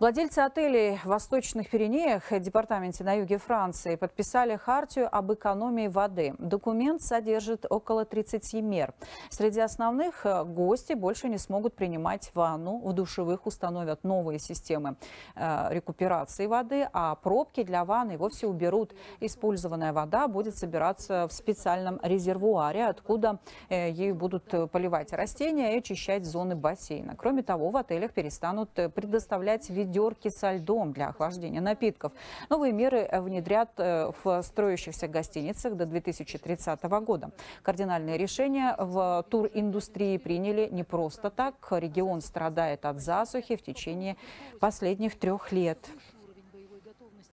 Владельцы отелей в Восточных Пиренеях, э, департаменте на юге Франции, подписали хартию об экономии воды. Документ содержит около 30 мер. Среди основных э, гости больше не смогут принимать ванну. В душевых установят новые системы э, рекуперации воды, а пробки для ванны вовсе уберут. Использованная вода будет собираться в специальном резервуаре, откуда э, ею будут э, поливать растения и очищать зоны бассейна. Кроме того, в отелях перестанут предоставлять вид ведерки со льдом для охлаждения напитков. Новые меры э, внедрят э, в строящихся гостиницах до 2030 года. Кардинальные решения в туриндустрии приняли не просто так. Регион страдает от засухи в течение последних трех лет.